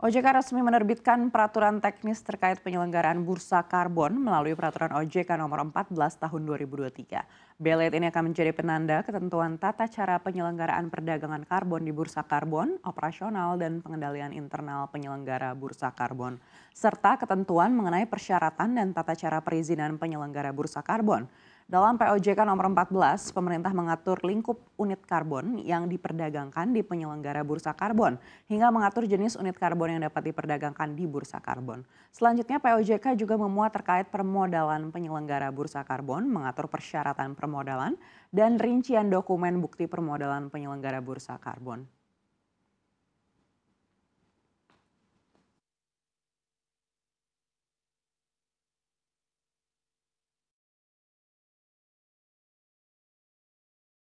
OJK resmi menerbitkan peraturan teknis terkait penyelenggaraan bursa karbon melalui peraturan OJK nomor 14 tahun 2023. Belet ini akan menjadi penanda ketentuan tata cara penyelenggaraan perdagangan karbon di bursa karbon, operasional dan pengendalian internal penyelenggara bursa karbon, serta ketentuan mengenai persyaratan dan tata cara perizinan penyelenggara bursa karbon. Dalam POJK nomor 14, pemerintah mengatur lingkup unit karbon yang diperdagangkan di penyelenggara bursa karbon, hingga mengatur jenis unit karbon yang dapat diperdagangkan di bursa karbon. Selanjutnya, POJK juga memuat terkait permodalan penyelenggara bursa karbon, mengatur persyaratan permodalan, dan rincian dokumen bukti permodalan penyelenggara bursa karbon.